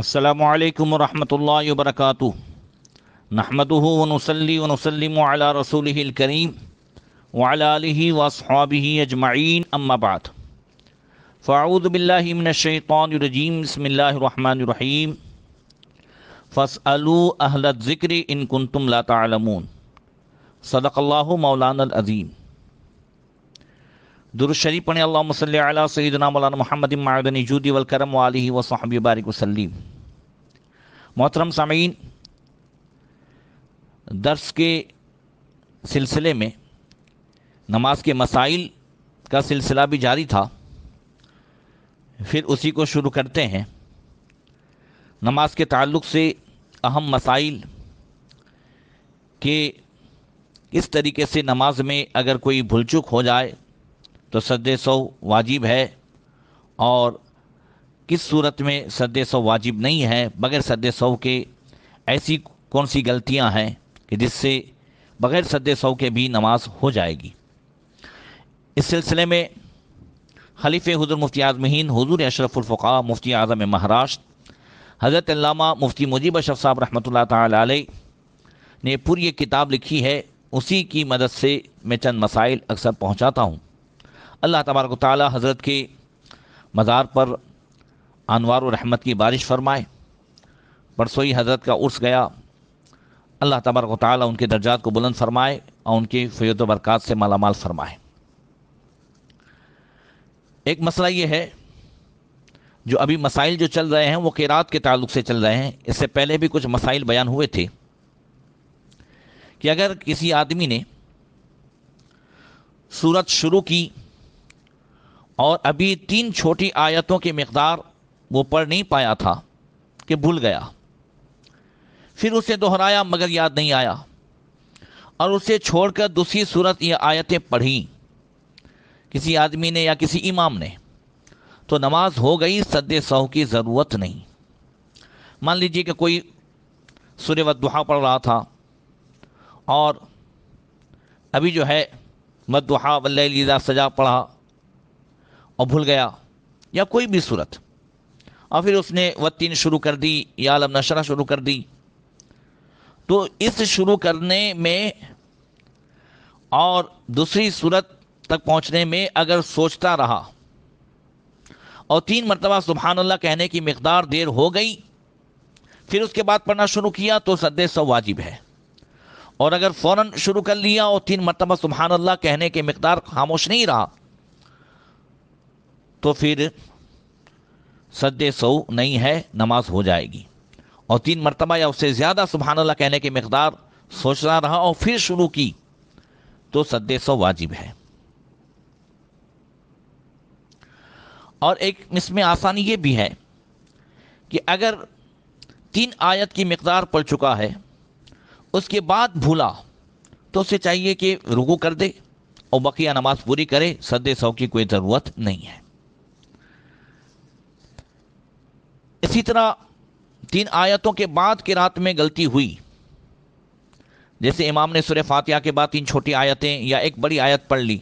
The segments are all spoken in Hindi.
अल्लाम वरहमल वर्क नहमदह वनसली वनसलम अला रसूल करीम वाली वसहाबी अजमाइन अम्माबाद फ़ाऊदबिल्लिमिनशैतरजीम बसमीम फ़सलू अहलत ज़िक्र इन कुन तुम लातमून सदक़ल्ला मौलाना अज़ीम दुरुशरीफ पढ़े अल्लाह सल सईदना मौलाना मोहम्मद मादन जूदी करम वाली वसाहब बारिक वसलीम मोहतरम सामीन दर्स के सिलसिले में नमाज के मसाइल का सिलसिला भी जारी था फिर उसी को शुरू करते हैं नमाज के ताल्लुक से अहम मसाइल के इस तरीके से नमाज में अगर कोई भुलचुक हो जाए तो सद सौ वाजिब है और किस सूरत में सद सौ वाजिब नहीं है बगैर सद सौ के ऐसी कौन सी गलतियां हैं कि जिससे बगैर सद सौ के भी नमाज हो जाएगी इस सिलसिले में खलीफ हजूर मुफ्ती आजमहीन हजूर अशरफुल्फ़ा मुफ्ती आज़म महाराष्ट्र हज़रत लामा मुफ्ती मुजीब अशरफ साहब रहमत ला ने पूरी किताब लिखी है उसी की मदद से मैं चंद मसाइल अक्सर पहुँचाता हूँ अल्लाह तबारक ताली हज़रत की मज़ार पर अनवार रहमत की बारिश फरमाए परसों ही हज़रत का उर्स गया अल्लाह तबारक ताली उनके दर्जात को बुलंद फरमाए और उनकी फ़ैत बरक़ात से मालामाल फरमाए एक मसला ये है जो अभी मसाइल जो चल रहे हैं वो किरात के ताल्लुक से चल रहे हैं इससे पहले भी कुछ मसाइल बयान हुए थे कि अगर किसी आदमी ने सूरत शुरू की और अभी तीन छोटी आयतों की मकदार वो पढ़ नहीं पाया था कि भूल गया फिर उसे दोहराया मगर याद नहीं आया और उसे छोड़कर दूसरी सूरत ये आयतें पढ़ी किसी आदमी ने या किसी इमाम ने तो नमाज हो गई सद सौ की ज़रूरत नहीं मान लीजिए कि कोई सूर्य वदुहा पढ़ रहा था और अभी जो है मदुहा वल्ला सजा पढ़ा और भूल गया या कोई भी सूरत और फिर उसने वत्तीन शुरू कर दी या आलम नशरा शुरू कर दी तो इस शुरू करने में और दूसरी सूरत तक पहुंचने में अगर सोचता रहा और तीन मरतबा सुबहानल्ला कहने की मकदार देर हो गई फिर उसके बाद पढ़ना शुरू किया तो सदे सौ वाजिब है और अगर फ़ौरन शुरू कर लिया और तीन मरतबा सुबहानल्ला कहने की मकदार खामोश नहीं रहा तो फिर सद सऊ नहीं है नमाज हो जाएगी और तीन मरतबा या उससे ज़्यादा सुबहान अल्लाह कहने की मकदार सोचना रहा और फिर शुरू की तो सद सौ वाजिब है और एक इसमें आसानी ये भी है कि अगर तीन आयत की मकदार पड़ चुका है उसके बाद भूला तो उसे चाहिए कि रुकू कर दे और बकिया नमाज पूरी करे सद सौ की कोई ज़रूरत नहीं है इसी तरह तीन आयतों के बाद के रात में गलती हुई जैसे इमाम ने सुर फातिया के बाद तीन छोटी आयतें या एक बड़ी आयत पढ़ ली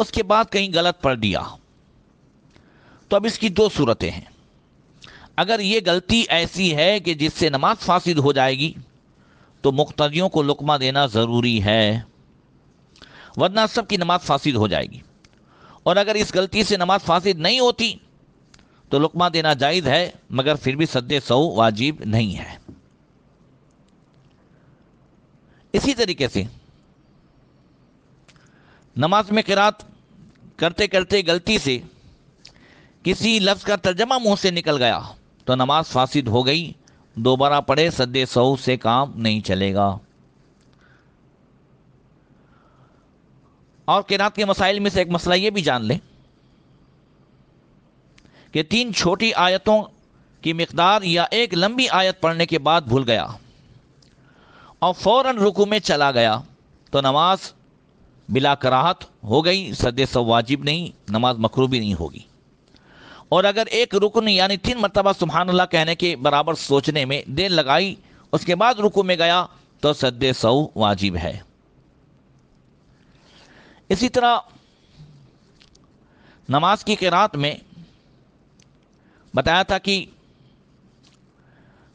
उसके बाद कहीं गलत पढ़ दिया तो अब इसकी दो सूरतें हैं अगर ये गलती ऐसी है कि जिससे नमाज फासिद हो जाएगी तो मुख्तियों को लुकमा देना ज़रूरी है वरना सबकी नमाज फासिद हो जाएगी और अगर इस गलती से नमाज फासिद नहीं होती तो लुकमा देना जायज़ है मगर फिर भी सदे सऊ वाजिब नहीं है इसी तरीके से नमाज में किरात करते करते गलती से किसी लफ्ज़ का तर्जमा मुंह से निकल गया तो नमाज फासिद हो गई दोबारा पढ़े सदे सऊ से काम नहीं चलेगा और किरात के मसाइल में से एक मसला यह भी जान लें कि तीन छोटी आयतों की मकदार या एक लंबी आयत पढ़ने के बाद भूल गया और फ़ौर रुकू में चला गया तो नमाज बिला कराहत हो गई सद सब वाजिब नहीं नमाज मकरू भी नहीं होगी और अगर एक रुकन यानी तीन मरतबा सुबहानल्ला कहने के बराबर सोचने में देर लगाई उसके बाद रुकू में गया तो सद सौ वाजिब है इसी तरह नमाज की किरात में बताया था कि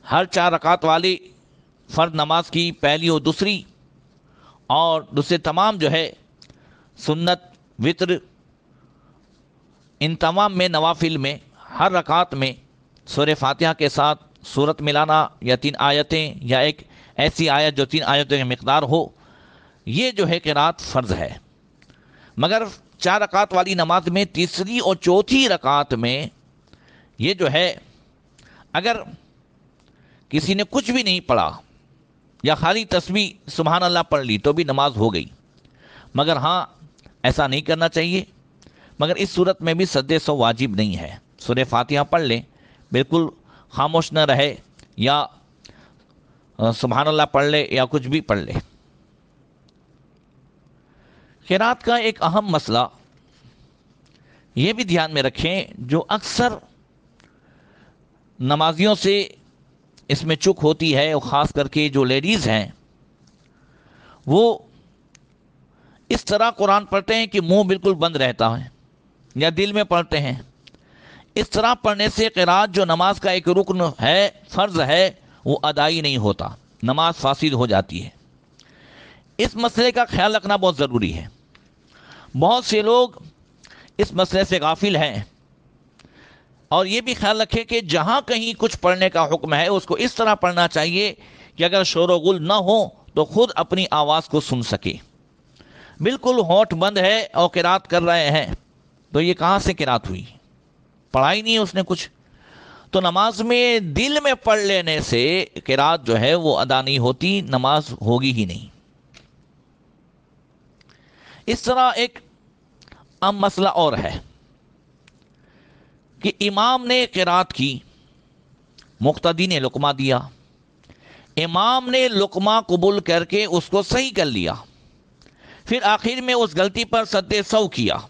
हर चार रकात वाली फ़र्द नमाज की पहली और दूसरी और दूसरे तमाम जो है सुन्नत वित्र इन तमाम में नवाफिल में हर रकात में सूर्य फातिहा के साथ सूरत मिलाना या तीन आयतें या एक ऐसी आयत जो तीन आयतों की मकदार हो ये जो है कि रात फ़र्ज़ है मगर चार रकात वाली नमाज में तीसरी और चौथी रकात में ये जो है अगर किसी ने कुछ भी नहीं पढ़ा या खाली तस्वीर सुबहान अल्लाह पढ़ ली तो भी नमाज हो गई मगर हाँ ऐसा नहीं करना चाहिए मगर इस सूरत में भी सदे सो वाजिब नहीं है सुर फातिहा पढ़ लें बिल्कुल खामोश न रहे या सुबहान अल्लाह पढ़ ले या कुछ भी पढ़ ले खैरात का एक अहम मसला ये भी ध्यान में रखें जो अक्सर नमाजियों से इसमें चुक होती है और ख़ास करके जो लेडीज़ हैं वो इस तरह कुरान पढ़ते हैं कि मुंह बिल्कुल बंद रहता है या दिल में पढ़ते हैं इस तरह पढ़ने से किरात जो नमाज का एक रुकन है फ़र्ज़ है वो अदाई नहीं होता नमाज फासिद हो जाती है इस मसले का ख्याल रखना बहुत ज़रूरी है बहुत से लोग इस मसले से गाफिल हैं और ये भी ख्याल रखें कि जहाँ कहीं कुछ पढ़ने का हुक्म है उसको इस तरह पढ़ना चाहिए कि अगर शोर वुल ना हो तो खुद अपनी आवाज़ को सुन सके बिल्कुल होठ बंद है और किरात कर रहे हैं तो ये कहाँ से किरात हुई पढ़ा ही नहीं है उसने कुछ तो नमाज में दिल में पढ़ लेने से किरात जो है वो अदा नहीं होती नमाज होगी ही नहीं इस तरह एक अम मसला और है कि इमाम ने किरात की मुख्तदी ने लुकमा दिया इमाम ने लुकमा कबूल करके उसको सही कर लिया फिर आखिर में उस गलती पर सद सौ किया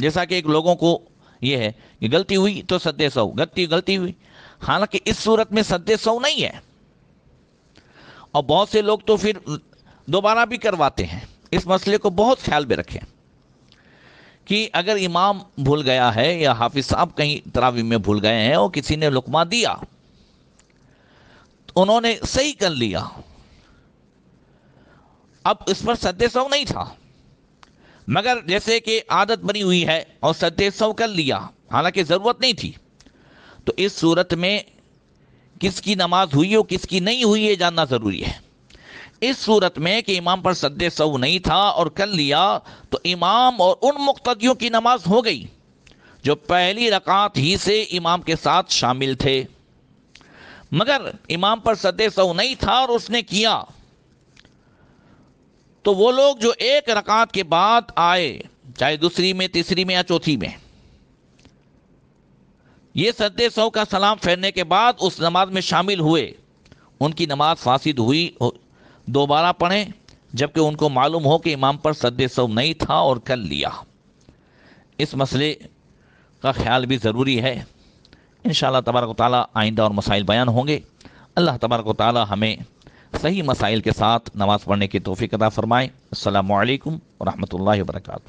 जैसा कि एक लोगों को यह है कि गलती हुई तो सद सौ गलती गलती हुई हालांकि इस सूरत में सद सौ नहीं है और बहुत से लोग तो फिर दोबारा भी करवाते हैं इस मसले को बहुत ख्याल में रखें कि अगर इमाम भूल गया है या हाफिज साहब कहीं तरावी में भूल गए हैं और किसी ने लुकमा दिया तो उन्होंने सही कर लिया अब इस पर सत्य सौ नहीं था मगर जैसे कि आदत बनी हुई है और सत्य सौ कर लिया हालांकि ज़रूरत नहीं थी तो इस सूरत में किसकी नमाज हुई और किसकी नहीं हुई ये जानना ज़रूरी है इस सूरत में कि इमाम पर सद सऊ नहीं था और कर लिया तो इमाम और उन मुख्तियों की नमाज हो गई जो पहली रकात ही से इमाम के साथ शामिल थे मगर इमाम पर सद सऊ नहीं था और उसने किया तो वो लोग जो एक रकात के बाद आए चाहे दूसरी में तीसरी में या चौथी में ये सद सऊ का सलाम फेरने के बाद उस नमाज में शामिल हुए उनकी नमाज फासिद हुई दोबारा पढ़ें जबकि उनको मालूम हो कि इमाम पर सद सब नहीं था और कर लिया इस मसले का ख्याल भी ज़रूरी है इन तबारक ताली आइंदा और मसाइल बयान होंगे अल्लाह तबारक ताली हमें सही मसाइल के साथ नमाज़ पढ़ने की तोफ़ी अदा फ़रमाएँ अल्लाम वरहमल वर्का